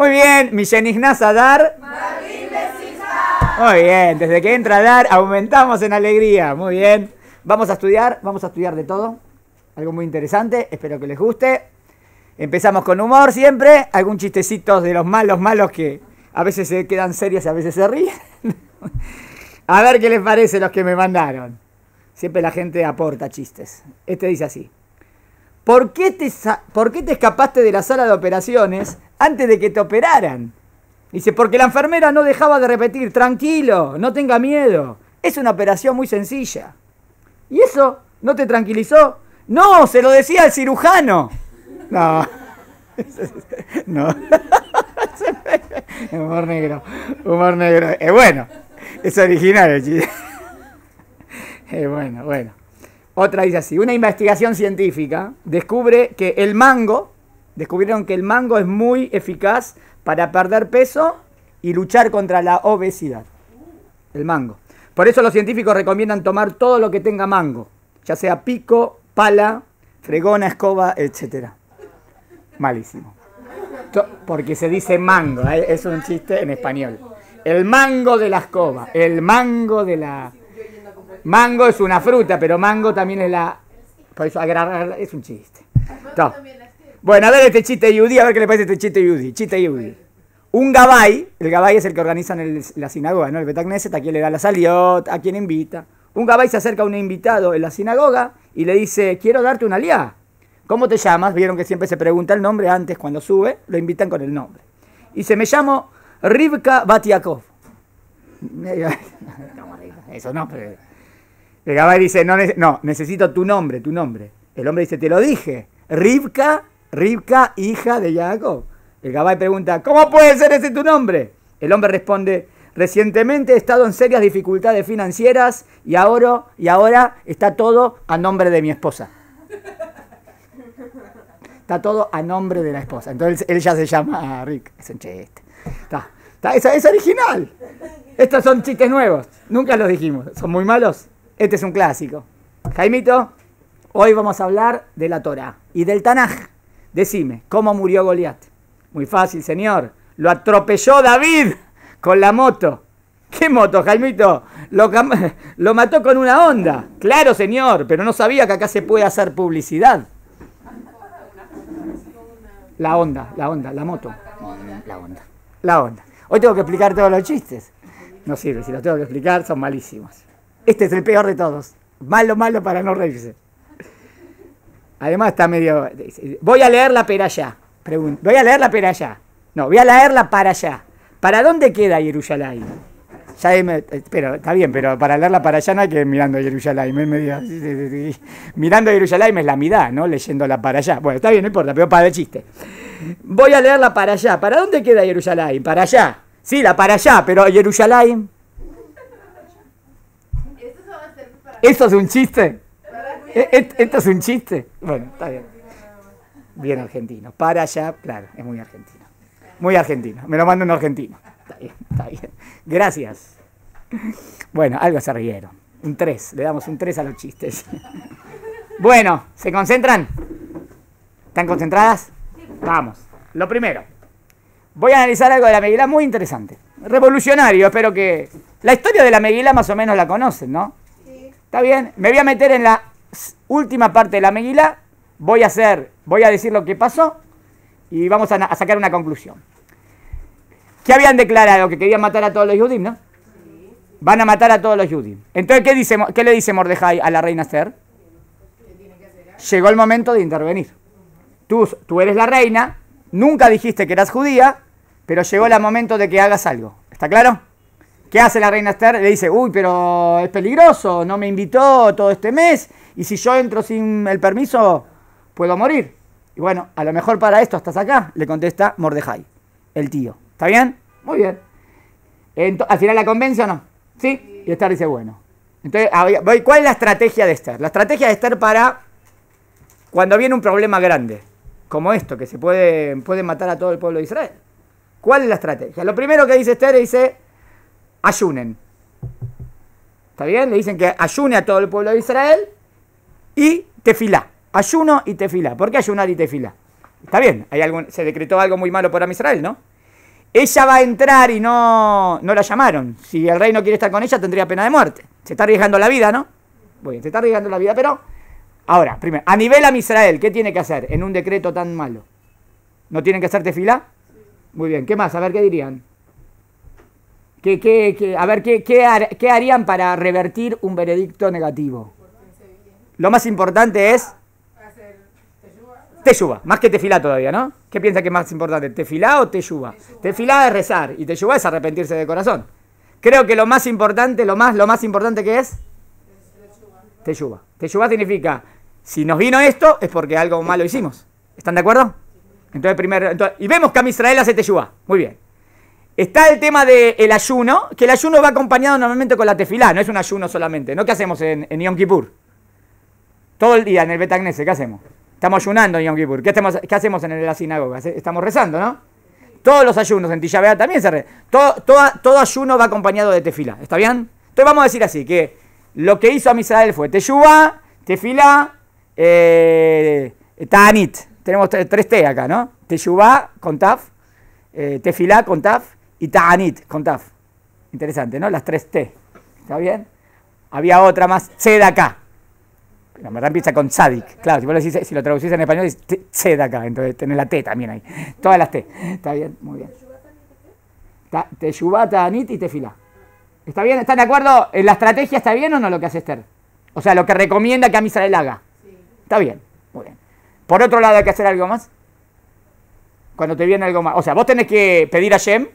Muy bien, Ignaz Adar. Muy bien, desde que entra Adar aumentamos en alegría. Muy bien. Vamos a estudiar, vamos a estudiar de todo. Algo muy interesante, espero que les guste. Empezamos con humor siempre, algún chistecitos de los malos, malos que a veces se quedan serios, a veces se ríen. a ver qué les parece los que me mandaron. Siempre la gente aporta chistes. Este dice así. ¿Por te, ¿Por qué te escapaste de la sala de operaciones antes de que te operaran. Dice, porque la enfermera no dejaba de repetir, tranquilo, no tenga miedo. Es una operación muy sencilla. ¿Y eso no te tranquilizó? No, se lo decía el cirujano. No. No. Humor negro. Humor negro. Es eh, bueno. Es original el Eh, bueno, bueno. Otra dice así. Una investigación científica descubre que el mango Descubrieron que el mango es muy eficaz para perder peso y luchar contra la obesidad. El mango. Por eso los científicos recomiendan tomar todo lo que tenga mango, ya sea pico, pala, fregona, escoba, etc. Malísimo. Porque se dice mango, eh, es un chiste en español. El mango de la escoba, el mango de la... Mango es una fruta, pero mango también es la... Por eso agarrar es un chiste. Bueno, a ver este chiste yudí, a ver qué le parece este chiste yudí. Chiste yudí. Un gabay, el gabay es el que organizan la sinagoga, ¿no? El betagneset, a quien le da la salió, a quien invita. Un gabay se acerca a un invitado en la sinagoga y le dice, quiero darte una aliá. ¿Cómo te llamas? Vieron que siempre se pregunta el nombre antes cuando sube, lo invitan con el nombre. Y se me llamo Rivka Batiakov. Eso no, pero... El gabay dice, no, no, necesito tu nombre, tu nombre. El hombre dice, te lo dije, Rivka ¿Rivka, hija de Jacob. El Gabay pregunta, ¿cómo puede ser ese tu nombre? El hombre responde, recientemente he estado en serias dificultades financieras y ahora, y ahora está todo a nombre de mi esposa. Está todo a nombre de la esposa. Entonces él ya se llama Rick. Es un chiste. es, es original. Estos son chistes nuevos. Nunca los dijimos. Son muy malos. Este es un clásico. Jaimito, hoy vamos a hablar de la Torah y del Tanaj. Decime, ¿cómo murió Goliat? Muy fácil, señor. Lo atropelló David con la moto. ¿Qué moto, Jaimito? Lo, lo mató con una onda. Claro, señor, pero no sabía que acá se puede hacer publicidad. La onda, la onda, la moto. La onda. La onda. Hoy tengo que explicar todos los chistes. No sirve, si los tengo que explicar son malísimos. Este es el peor de todos. Malo, malo para no reírse. Además está medio... Voy a leerla para allá. Voy a leerla para allá. No, voy a leerla para allá. ¿Para dónde queda Jerusalén? Ya eh, pero, está bien, pero para leerla para allá no hay que ir mirando Jerusalén. mirando Jerusalén es la mirada, ¿no? Leyéndola para allá. Bueno, está bien, no importa, pero para el chiste. Voy a leerla para allá. ¿Para dónde queda Jerusalén? Para allá. Sí, la para allá, pero Jerusalén. Esto es un chiste? Eh, eh, esto es un chiste. Bueno, está bien. Bien argentino. Para allá, claro, es muy argentino. Muy argentino. Me lo manda en argentino. Está bien, está bien. Gracias. Bueno, algo se rieron. Un 3. Le damos un 3 a los chistes. Bueno, ¿se concentran? ¿Están concentradas? Vamos. Lo primero. Voy a analizar algo de la Meguila muy interesante. Revolucionario, espero que. La historia de la Meguila más o menos la conocen, ¿no? Sí. ¿Está bien? Me voy a meter en la última parte de la Meguila, voy a hacer, voy a decir lo que pasó y vamos a, sacar una conclusión. Que habían declarado que querían matar a todos los judíos, ¿no? Van a matar a todos los judíos. Entonces, ¿qué, le dice Mordejai a la reina Esther? Llegó el momento de intervenir. Tú, tú eres la reina, nunca dijiste que eras judía, pero llegó el momento de que hagas algo. ¿Está claro? ¿Qué hace la reina Esther? Le dice, uy, pero es peligroso, no me invitó todo este mes y si yo entro sin el permiso, puedo morir. Y bueno, a lo mejor para esto estás acá, le contesta Mordejai, el tío. ¿Está bien? Muy bien. ¿Al final la convence o no? ¿Sí? Y Esther dice, bueno. Entonces, ah, ¿cuál es la estrategia de Esther? La estrategia de Esther para cuando viene un problema grande, como esto, que se puede, puede matar a todo el pueblo de Israel. ¿Cuál es la estrategia? Lo primero que dice Esther dice ayunen. ¿Está bien? Le dicen que ayune a todo el pueblo de Israel y tefilá. Ayuno y tefilá. ¿Por qué ayunar y tefilá? Está bien, hay se decretó algo muy malo por Israel, ¿no? Ella va a entrar y no, no la llamaron. Si el rey no quiere estar con ella, tendría pena de muerte. Se está arriesgando la vida, ¿no? bien, se está arriesgando la vida, pero... Ahora, primero, a nivel a Israel, ¿qué tiene que hacer en un decreto tan malo? ¿No tienen que hacer tefilá? Muy bien, ¿qué más? A ver, ¿qué dirían? ¿Qué, qué, a ver, ¿qué, ¿qué harían para revertir un veredicto negativo? Lo más importante es... Teyuba, más que tefilá todavía, ¿no? ¿Qué piensa que es más importante, tefilá o teyuba? Tefilá es rezar y teyuba es arrepentirse de corazón. Creo que lo más importante, lo más, lo más importante que es teyuba. Teyuba significa, si nos vino esto es porque algo malo hicimos. ¿Están de acuerdo? Entonces primero, entonces, y vemos que a Israel hace teyuba. Muy bien. Está el tema del ayuno, que el ayuno va acompañado normalmente con la tefilá, no es un ayuno solamente. ¿No qué hacemos en, Yom Kippur? Todo el día en el Betagnese, ¿qué hacemos? Estamos ayunando en Yom Kippur. ¿Qué, hacemos en la sinagoga? Estamos rezando, ¿no? Todos los ayunos en Tisha también se re... Todo, ayuno va acompañado de tefilá, ¿está bien? Entonces vamos a decir así, que lo que hizo a fue teyubá, tefilá, eh, tanit. Tenemos tres T acá, ¿no? Teyubá con taf, eh, tefilá con taf y Ta'anit con Taf. Interesante, ¿no? Las tres T. ¿Está bien? Había otra más, Pero La verdad empieza con Sadik. Claro, si, lo traducís en español es acá, entonces tenés la T también ahí. Todas las T. ¿Está bien? Muy bien. Te suba, Ta'anit y Tefilá. ¿Está bien? ¿Están de acuerdo? ¿En ¿La estrategia está bien o no lo que hace Esther? O sea, lo que recomienda que a le haga. Está bien, muy bien. Por otro lado, hay que hacer algo más. Cuando te viene algo más. O sea, vos tenés que pedir a Shem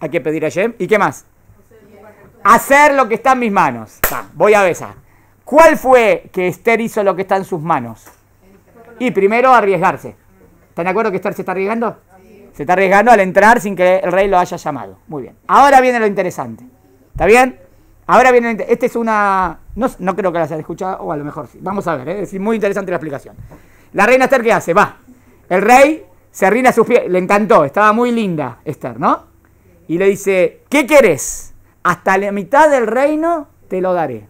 hay que pedir a Yem. ¿Y qué más? Hacer lo que está en mis manos. voy a besar. ¿Cuál fue que Esther hizo lo que está en sus manos? Y primero arriesgarse. ¿Están de acuerdo que Esther se está arriesgando? Se está arriesgando al entrar sin que el rey lo haya llamado. Muy bien. Ahora viene lo interesante. ¿Está bien? Ahora viene. Este es una. No, creo que la haya escuchado, o a lo mejor sí. Vamos a ver, ¿eh? es muy interesante la explicación. La reina Esther, ¿qué hace? Va. El rey se rinde a sus pies. Le encantó, estaba muy linda Esther, ¿no? y le dice, ¿qué querés? Hasta la mitad del reino te lo daré.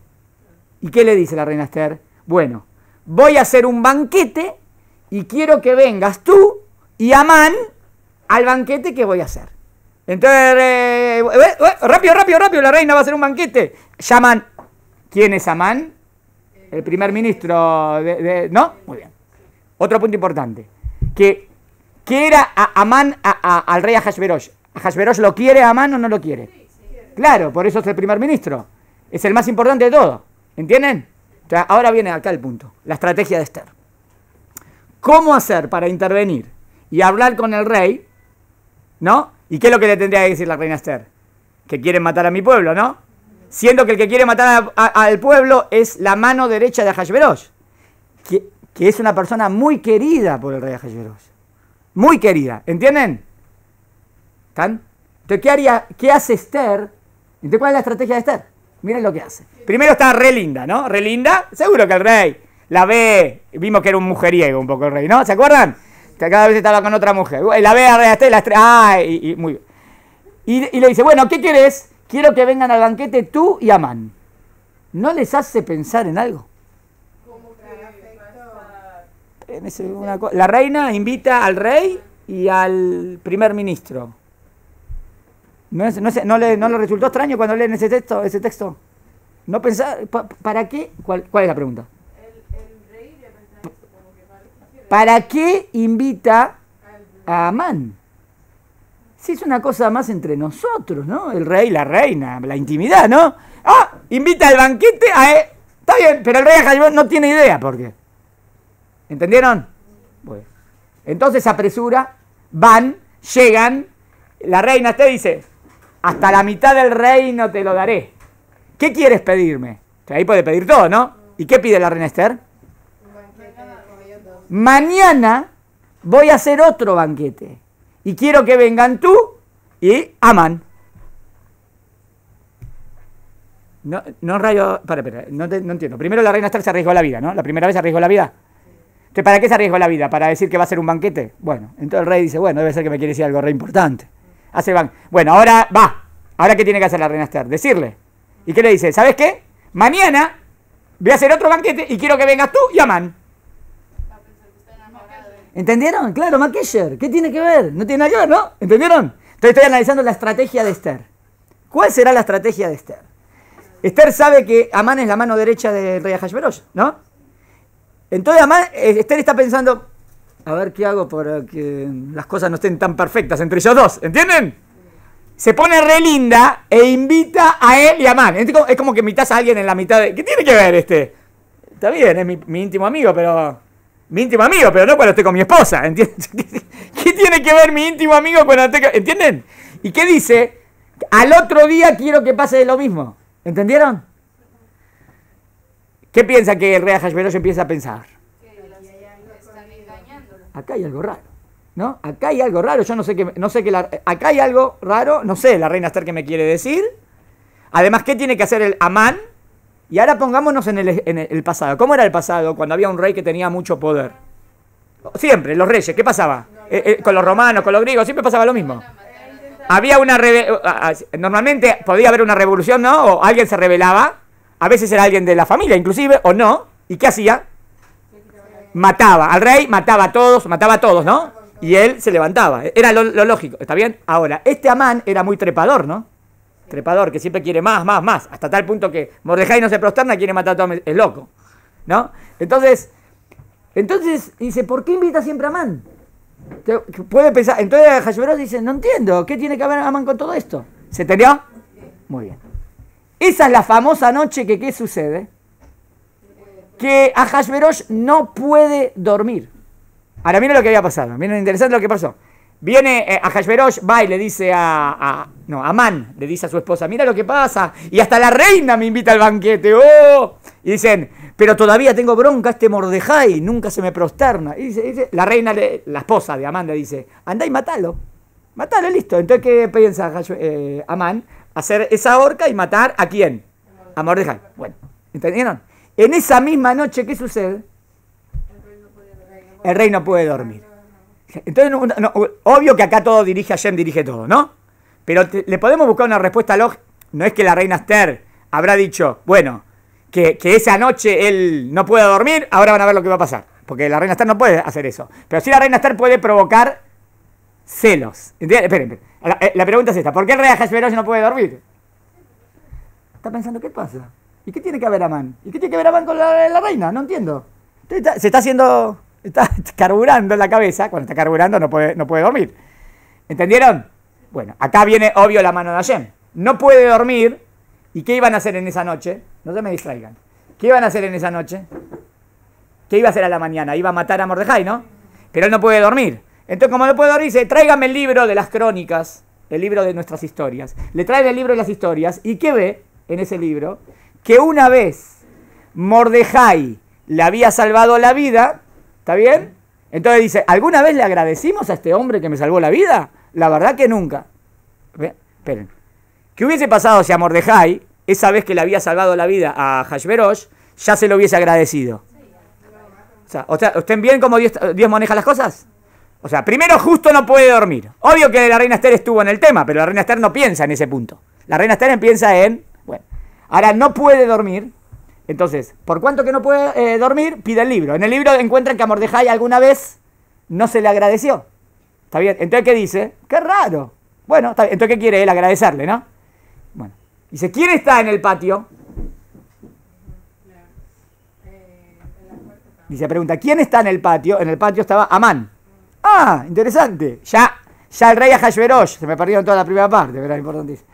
¿Y qué le dice la reina Esther? Bueno, voy a hacer un banquete y quiero que vengas tú y Amán al banquete que voy a hacer. Entonces, eh, eh, eh, rápido, rápido, rápido, la reina va a hacer un banquete. Llaman, ¿quién es Amán? El primer ministro de, ¿No? Muy bien. Otro punto importante, que, que era Amán al rey Ahasverosh. Hashverosh lo quiere a mano o no lo quiere. claro, por eso es el primer ministro. Es el más importante de todo. ¿Entienden? ahora viene acá el punto, la estrategia de Esther. ¿Cómo hacer para intervenir y hablar con el rey? ¿No? ¿Y qué es lo que le tendría que decir la reina Esther? Que quieren matar a mi pueblo, ¿no? Siendo que el que quiere matar al pueblo es la mano derecha de Hashverosh, que, es una persona muy querida por el rey Hashverosh. Muy querida, ¿entienden? ¿Están? Entonces, ¿qué, haría, ¿qué hace Esther? Entonces, ¿cuál es la estrategia de Esther? Miren lo que hace. Primero está re linda, ¿no? Re linda. Seguro que el rey la ve. Vimos que era un mujeriego un poco el rey, ¿no? ¿Se acuerdan? Que cada vez estaba con otra mujer. La ve a Esther, la estrella. Ah, y, muy bien. Y, y, le dice, bueno, ¿qué quieres? Quiero que vengan al banquete tú y Amán. ¿No les hace pensar en algo? la reina invita al rey y al primer ministro. ¿No, le, resultó extraño cuando leen ese texto? Ese texto? ¿No pensaba? ¿Para qué? ¿Cuál, es la pregunta? para, qué invita a Amán? Si es una cosa más entre nosotros, ¿no? El rey, la reina, la intimidad, ¿no? Ah, invita al banquete e, Está bien, pero el rey no tiene idea por qué. ¿Entendieron? Entonces apresura, van, llegan, la reina te este dice, hasta la mitad del reino te lo daré. ¿Qué quieres pedirme? ahí puede pedir todo, ¿no? ¿Y qué pide la reina Esther? Mañana voy a hacer otro banquete. Y quiero que vengan tú y Aman. No, no rayo. Para, para, no, te, no, entiendo. Primero la reina Esther se arriesgó la vida, ¿no? La primera vez se arriesgó la vida. ¿para qué se arriesgó la vida? ¿Para decir que va a ser un banquete? Bueno, entonces el rey dice, bueno, debe ser que me quiere decir algo re importante hace van. Bueno, ahora va. Ahora, ¿qué tiene que hacer la reina Esther? Decirle. ¿Y qué le dice? ¿Sabes qué? Mañana voy a hacer otro banquete y quiero que vengas tú y Amán. ¿Entendieron? Claro, Makesher. ¿Qué tiene que ver? No tiene nada que ver, ¿no? ¿Entendieron? Entonces estoy analizando la estrategia de Esther. ¿Cuál será la estrategia de Esther? Esther sabe que Amán es la mano derecha del rey Ahashverosh, ¿no? Entonces Amán, eh, Esther está pensando, a ver qué hago para que las cosas no estén tan perfectas entre ellos dos, ¿entienden? Se pone re linda e invita a él y a Man. Es como que invitas a alguien en la mitad de... ¿Qué tiene que ver este? Está bien, es mi, íntimo amigo, pero... Mi íntimo amigo, pero no cuando estoy con mi esposa, ¿entienden? ¿Qué tiene que ver mi íntimo amigo cuando estoy con... ¿Entienden? ¿Y qué dice? Al otro día quiero que pase lo mismo. ¿Entendieron? ¿Qué piensa que el rey Hashverosh empieza a pensar? acá hay algo raro. ¿No? Acá hay algo raro, yo no sé qué, no sé acá hay algo raro, no sé la reina Esther ¿qué me quiere decir. Además, ¿qué tiene que hacer el Amán? Y ahora pongámonos en el, pasado. ¿Cómo era el pasado cuando había un rey que tenía mucho poder? Siempre, los reyes, ¿qué pasaba? Eh, eh, con los romanos, con los griegos, siempre pasaba lo mismo. Había una eh, ah, ah, normalmente podía haber una revolución, ¿no? O alguien se rebelaba, a veces era alguien de la familia inclusive, o no, ¿y qué hacía? mataba al rey, mataba a todos, mataba a todos, ¿no? Y él se levantaba. Era lo, lógico, ¿está bien? Ahora, este Amán era muy trepador, ¿no? Trepador, que siempre quiere más, más, más. Hasta tal punto que Mordejai no se prosterna, quiere matar a todo el loco, ¿no? Entonces, entonces dice, ¿por qué invita siempre a Amán? Puede pensar, entonces Hashveros dice, no entiendo, ¿qué tiene que ver Amán con todo esto? ¿Se entendió? Muy bien. Esa es la famosa noche que, ¿qué sucede? que Ahasverosh no puede dormir. Ahora mira lo que había pasado, miren interesante lo que pasó. Viene eh, a Ahasverosh, va y le dice a, a no, Amán, le dice a su esposa, mira lo que pasa, y hasta la reina me invita al banquete, ¡oh! Y dicen, pero todavía tengo bronca este Mordejai, nunca se me prosterna. Y dice, la reina, la esposa de Amán le dice, andá y matalo, matalo, listo. Entonces, ¿qué piensa eh, Amán? Hacer esa horca y matar a quién? A Mordejai. Bueno, ¿entendieron? En esa misma noche, ¿qué sucede? El rey no puede dormir. Entonces, obvio que acá todo dirige, a Yem, dirige todo, ¿no? Pero le podemos buscar una respuesta lógica. No es que la reina Esther habrá dicho, bueno, que, esa noche él no pueda dormir, ahora van a ver lo que va a pasar. Porque la reina Esther no puede hacer eso. Pero sí la reina Esther puede provocar celos. Esperen, eh, La, pregunta es esta, ¿por qué el rey Hashverosh no puede dormir? Está pensando, ¿qué pasa? ¿Y qué tiene que ver Amán? ¿Y qué tiene que ver Amán con la, reina? No entiendo. se está haciendo. Está carburando la cabeza. Cuando está carburando no puede, no puede dormir. ¿Entendieron? Bueno, acá viene obvio la mano de Hashem. No puede dormir. ¿Y qué iban a hacer en esa noche? No se me distraigan. ¿Qué iban a hacer en esa noche? ¿Qué iba a hacer a la mañana? Iba a matar a Mordejai, ¿no? Pero él no puede dormir. Entonces, como no puede dormir, dice, tráigame el libro de las crónicas, el libro de nuestras historias. Le trae el libro de las historias. ¿Y qué ve en ese libro? que una vez Mordejai le había salvado la vida, ¿está bien? Entonces dice, ¿alguna vez le agradecimos a este hombre que me salvó la vida? La verdad que nunca. Esperen. ¿Qué hubiese pasado si a Mordejai, esa vez que le había salvado la vida a Hashverosh, ya se lo hubiese agradecido? O sea, bien cómo Dios, Dios maneja las cosas? O sea, primero justo no puede dormir. Obvio que la reina Esther estuvo en el tema, pero la reina Esther no piensa en ese punto. La reina Esther piensa en Ahora no puede dormir. Entonces, por cuánto que no puede eh, dormir, pide el libro. En el libro encuentran que a Mordejai alguna vez no se le agradeció. ¿Está bien? Entonces, ¿qué dice? ¡Qué raro! Bueno, está bien. Entonces, ¿qué quiere él? Agradecerle, ¿no? Bueno. Dice, ¿quién está en el patio? Dice, pregunta, ¿quién está en el patio? En el patio estaba Amán. Ah, interesante. Ya, ya el rey Ahasverosh. Se me perdieron toda la primera parte, pero es Importantísimo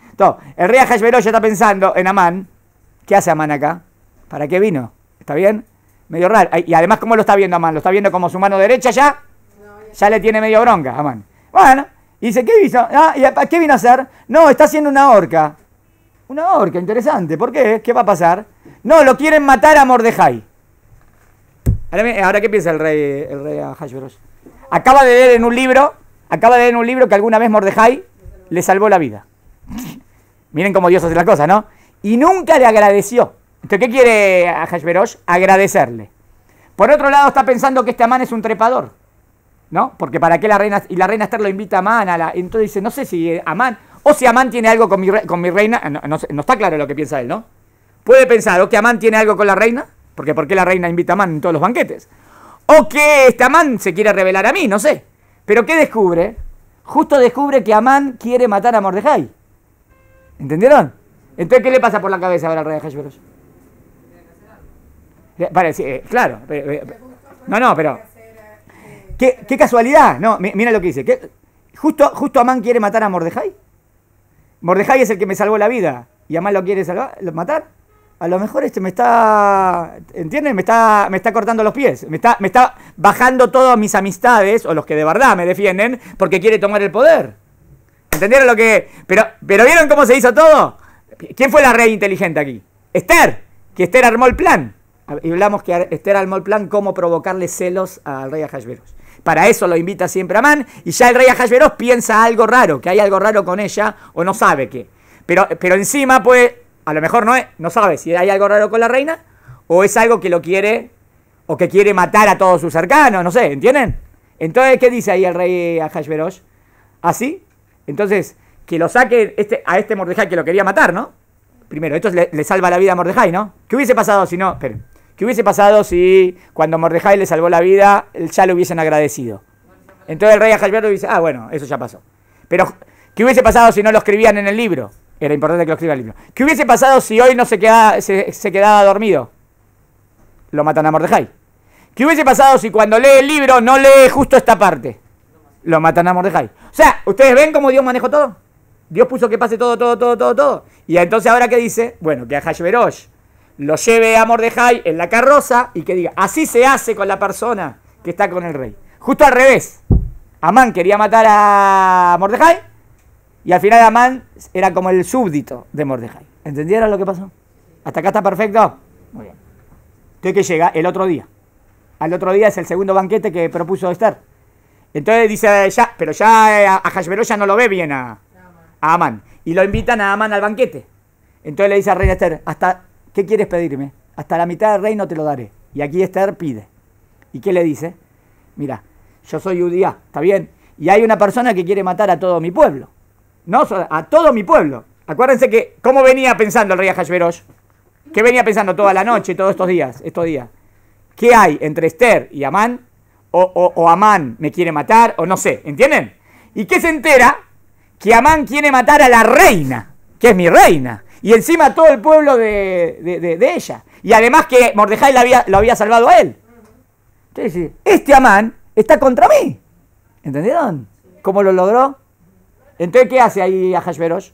el rey Hashverosh ya está pensando en Amán. ¿Qué hace Amán acá? ¿Para qué vino? ¿Está bien? Medio raro. Y además, ¿cómo lo está viendo Amán? ¿Lo está viendo como su mano derecha ya? Ya le tiene medio bronca Amán. Bueno, y dice, ¿qué hizo? Ah, ¿y qué vino a hacer? No, está haciendo una horca. Una horca, interesante. ¿Por qué? ¿Qué va a pasar? No, lo quieren matar a Mordejai. Ahora, ¿qué piensa el rey, el rey Acaba de leer en un libro, acaba de leer en un libro que alguna vez Mordejai le salvó la vida. Miren cómo Dios hace las cosas, ¿no? Y nunca le agradeció. Entonces, ¿qué quiere a Agradecerle. Por otro lado, está pensando que este Amán es un trepador. ¿No? Porque para qué la reina. Y la reina Esther lo invita a Amán. A la, entonces dice, no sé si Amán. O si Amán tiene algo con mi, reina. No, está claro lo que piensa él, ¿no? Puede pensar o que Amán tiene algo con la reina. Porque ¿por qué la reina invita a Amán en todos los banquetes? O que este Amán se quiere revelar a mí, no sé. Pero ¿qué descubre? Justo descubre que Amán quiere matar a Mordejai. ¿Entendieron? Entonces, ¿qué le pasa por la cabeza ahora al rey Hashverosh? Vale, eh, claro. Eh, eh, no, no, pero... ¿Qué, casualidad? No, mira lo que dice. Justo, justo Amán quiere matar a Mordejai. Mordejai es el que me salvó la vida. ¿Y Amán lo quiere salvar, matar? A lo mejor este me está... ¿Entienden? Me está, me está cortando los pies. Me está, me está bajando todas mis amistades, o los que de verdad me defienden, porque quiere tomar el poder. ¿Entendieron lo que.? Pero, pero ¿vieron cómo se hizo todo? ¿Quién fue la rey inteligente aquí? Esther, que Esther armó el plan. Y hablamos que Esther armó el plan cómo provocarle celos al rey Ahasveros. Para eso lo invita siempre a Man y ya el rey Ahasveros piensa algo raro, que hay algo raro con ella o no sabe qué. Pero, pero encima, pues, a lo mejor no, no sabe si hay algo raro con la reina o es algo que lo quiere o que quiere matar a todos sus cercanos, no sé, ¿entienden? Entonces, ¿qué dice ahí el rey Ahasveros? Así, entonces, que lo saque este, a este Mordejai que lo quería matar, ¿no? Primero, esto le, salva la vida a Mordejai, ¿no? ¿Qué hubiese pasado si no? Esperen. ¿Qué hubiese pasado si cuando Mordejai le salvó la vida, ya le hubiesen agradecido? Entonces el rey lo dice, ah, bueno, eso ya pasó. Pero, ¿qué hubiese pasado si no lo escribían en el libro? Era importante que lo escriba el libro. ¿Qué hubiese pasado si hoy no se quedaba, se quedaba dormido? Lo matan a Mordejai. ¿Qué hubiese pasado si cuando lee el libro no lee justo esta parte? lo matan a Mordejai. O sea, ¿ustedes ven cómo Dios manejó todo? Dios puso que pase todo, todo, todo, todo, todo. Y entonces ahora qué dice, bueno, que a Hashverosh lo lleve a Mordejai en la carroza y que diga, así se hace con la persona que está con el rey. Justo al revés. Amán quería matar a Mordejai y al final Amán era como el súbdito de Mordejai. ¿Entendieron lo que pasó? ¿Hasta acá está perfecto? Muy bien. Entonces que llega el otro día. Al otro día es el segundo banquete que propuso Esther. Entonces dice, ya, pero ya eh, a Hashverosh ya no lo ve bien a, Amán. Y lo invitan a Amán al banquete. Entonces le dice a rey Esther, hasta, ¿qué quieres pedirme? Hasta la mitad del reino te lo daré. Y aquí Esther pide. ¿Y qué le dice? Mira, yo soy judía, está bien. Y hay una persona que quiere matar a todo mi pueblo. No, a todo mi pueblo. Acuérdense que, ¿cómo venía pensando el rey Hashverosh? ¿Qué venía pensando toda la noche, todos estos días? Estos días. ¿Qué hay entre Esther y Amán? o, Amán me quiere matar, o no sé, ¿entienden? ¿Y qué se entera? Que Amán quiere matar a la reina, que es mi reina, y encima todo el pueblo de, ella. Y además que Mordejai lo había, lo había salvado a él. Entonces, este Amán está contra mí. ¿Entendieron? ¿Cómo lo logró? Entonces, ¿qué hace ahí a Hashverosh?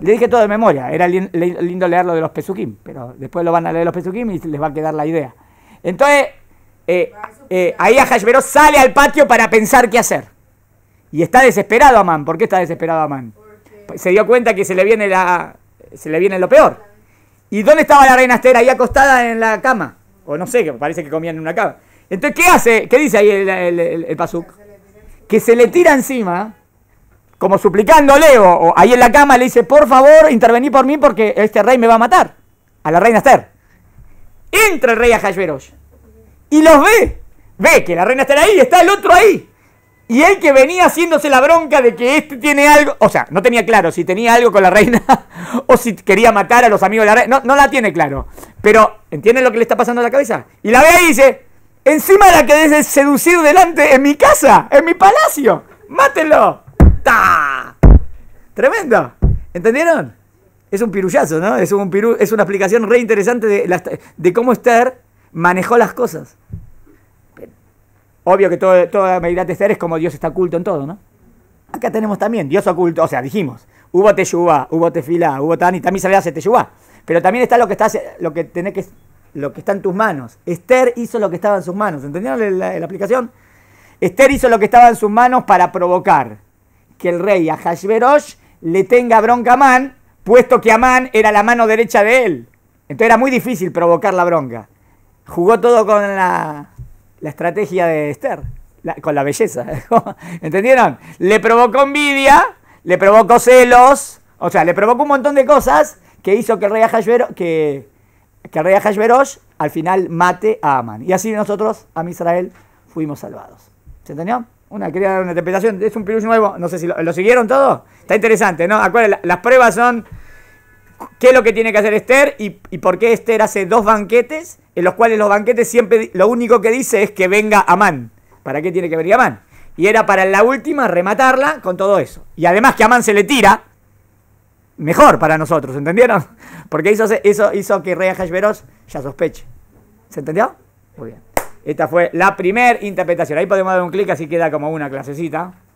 Le dije todo de memoria. Era lindo leerlo de los Pesukim, pero después lo van a leer los Pesukim y les va a quedar la idea. Entonces, ahí a ahí sale al patio para pensar qué hacer. Y está desesperado Amán. ¿Por qué está desesperado Amán? Se dio cuenta que se le viene, la, se le viene lo peor. ¿Y dónde estaba la reina Esther? Ahí acostada en la cama. O no sé, parece que comían en una cama. Entonces, ¿qué hace? ¿Qué dice ahí el, el, Que se le tira encima, como suplicándole, o, ahí en la cama le dice, por favor, intervení por mí porque este rey me va a matar. A la reina Esther. Entra el rey Hashverosh y los ve. Ve que la reina está ahí, está el otro ahí. Y él que venía haciéndose la bronca de que este tiene algo, o sea, no tenía claro si tenía algo con la reina o si quería matar a los amigos de la reina, no, no la tiene claro. Pero, ¿entienden lo que le está pasando a la cabeza? Y la ve y dice, encima la que seducido delante en mi casa, en mi palacio, mátenlo. ¡Ta! Tremendo. ¿Entendieron? Es un pirullazo, ¿no? Es, un piru, es una explicación re interesante de, cómo estar manejó las cosas. Obvio que todo, toda medida de Esther es como Dios está oculto en todo, ¿no? Acá tenemos también Dios oculto, o sea, dijimos, hubo teyubá, hubo tefilá, hubo tani, también se le hace teyubá. Pero también está lo que, está, lo que, que, lo que está en tus manos. Esther hizo lo que estaba en sus manos, ¿entendieron la, aplicación? Esther hizo lo que estaba en sus manos para provocar que el rey Ahashverosh le tenga bronca a Amán, puesto que Amán era la mano derecha de él. Entonces era muy difícil provocar la bronca jugó todo con la, la estrategia de Esther, con la belleza. ¿Entendieron? Le provocó envidia, le provocó celos, o sea, le provocó un montón de cosas que hizo que el rey Ahashverosh, que, que al final mate a Aman. Y así nosotros, a Israel, fuimos salvados. ¿Se entendió? Una, quería dar una interpretación, es un Pirush nuevo, no sé si lo, ¿lo siguieron todo. Está interesante, ¿no? Acuérdense, las pruebas son qué es lo que tiene que hacer Esther y, por qué Esther hace dos banquetes, en los cuales los banquetes siempre lo único que dice es que venga Amán. ¿Para qué tiene que venir Amán? Y era para la última rematarla con todo eso. Y además que Amán se le tira, mejor para nosotros, ¿entendieron? Porque eso, eso hizo que Rey Hashveros ya sospeche. ¿Se entendió? Muy bien. Esta fue la primera interpretación. Ahí podemos dar un clic, así queda como una clasecita.